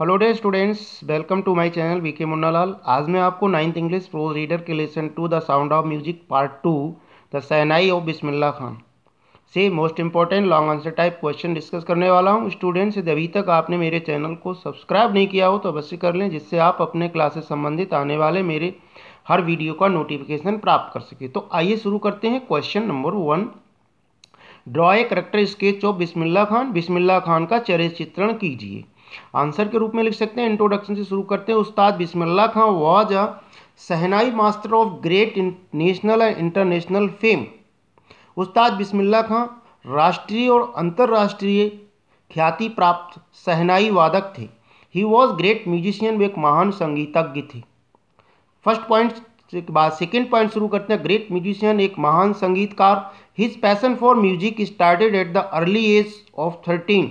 hello dear students welcome to my channel V K Munnalal आज मैं आपको नाइन्थ इंग्लिश प्रोज रीडर के lesson two the sound of music part two the shehnai of Bismillah Khan से most important long answer type question discuss करने वाला हूं students यदि अभी तक आपने मेरे चैनल को सब्सक्राइब नहीं किया हो तो अवश्य कर लें जिससे आप अपने क्लासेस संबंधित आने वाले मेरे हर वीडियो का नोटिफिकेशन प्राप्त कर सके तो आइए शुरू करते हैं question number one draw a character sketch of Bismillah Khan Bismillah Khan का चरित्र चित्रण कीजिए आंसर के रूप में लिख सकते हैं इंट्रोडक्शन से शुरू करते हैं Ustad Bismillah Khan was a shehnai master of great national and international fame Ustad Bismillah खां राष्ट्रीय और अंतर्राष्ट्रीय ख्याति प्राप्त सहनाई वादक थे ही वॉज ग्रेट म्यूजिशियन वे एक महान संगीतज्ञ थे फर्स्ट पॉइंट के बाद सेकेंड पॉइंट शुरू करते हैं ग्रेट म्यूजिशियन एक महान संगीतकार his passion for music started at the early age of thirteen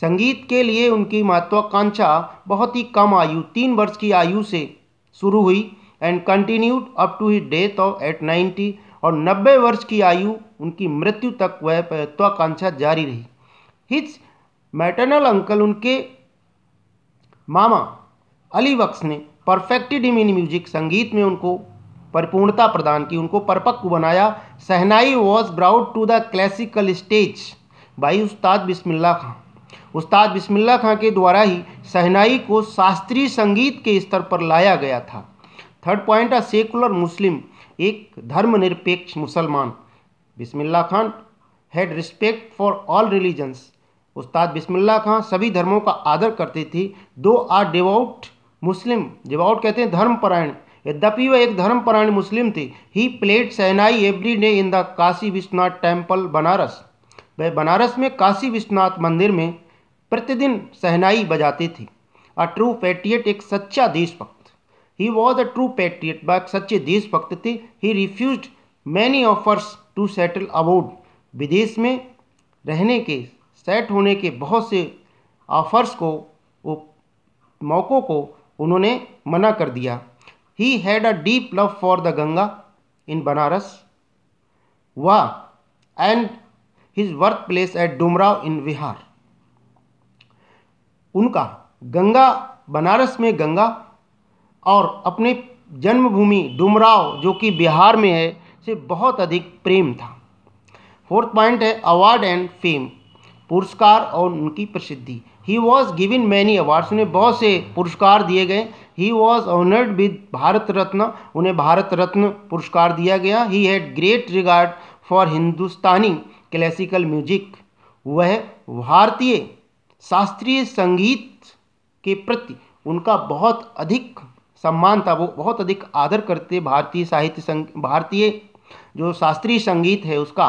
संगीत के लिए उनकी महत्वाकांक्षा बहुत ही कम आयु तीन वर्ष की आयु से शुरू हुई and continued up to he death of at ninety और नब्बे वर्ष की आयु उनकी मृत्यु तक वह महत्वाकांक्षा जारी रही हिज मैटर्नल अंकल उनके मामा अली बक्स ने परफेक्टेड इम इन म्यूजिक संगीत में उनको परिपूर्णता प्रदान की उनको परपक्व बनाया shehnai was brought to the classical stage by Ustad Bismillah Khan उस्ताद बिस्मिल्ला खां के द्वारा ही सहनाई को शास्त्रीय संगीत के स्तर पर लाया गया था third point a secular Muslim एक धर्मनिरपेक्ष मुसलमान Bismillah Khan had respect for all religions Ustad Bismillah खां सभी धर्मों का आदर करते थे दो आर डिवाउट मुस्लिम डिवाउट कहते हैं धर्मपरायण यद्यपि वह एक धर्मपरायण मुस्लिम थे he played shehnai every day in the Kashi Vishwanath temple Banaras वह बनारस में काशी विश्वनाथ मंदिर में प्रतिदिन सहनाई बजाते थे अ ट्रू पैट्रियट एक सच्चा देशभक्त he was a true patriot वह एक सच्चे देशभक्त थे he refuse many offers to settle abroad विदेश में रहने के सेट होने के बहुत से ऑफर्स को मौक़ों को उन्होंने मना कर दिया he had a deep love for the Ganga in Banaras वाह and his workplace at Dumraon in Bihar उनका गंगा बनारस में गंगा और अपने जन्मभूमि डुमराव जो कि बिहार में है से बहुत अधिक प्रेम था फोर्थ पॉइंट है अवार्ड एंड फेम पुरस्कार और उनकी प्रसिद्धि he was given many awards उन्हें बहुत से पुरस्कार दिए गए he was honoured with Bharat Ratna उन्हें भारत रत्न पुरस्कार दिया गया he had great regard for Hindustani classical music वह भारतीय शास्त्रीय संगीत के प्रति उनका बहुत अधिक सम्मान था वो बहुत अधिक आदर करते भारतीय साहित्य संग भारतीय जो शास्त्रीय संगीत है उसका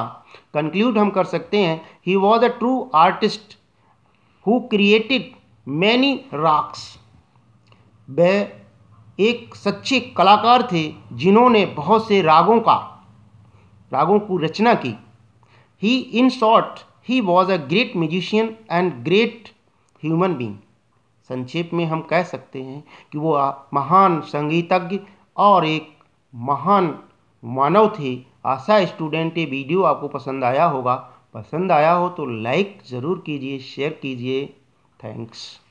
कंक्लूड हम कर सकते हैं he was a true artist who created many ragas वे एक सच्चे कलाकार थे जिन्होंने बहुत से रागों का रागों को रचना की ही in short he was a great musician and great human being संक्षेप में हम कह सकते हैं कि वो महान संगीतज्ञ और एक महान मानव थे आशा स्टूडेंट ये वीडियो आपको पसंद आया होगा पसंद आया हो तो लाइक ज़रूर कीजिए शेयर कीजिए थैंक्स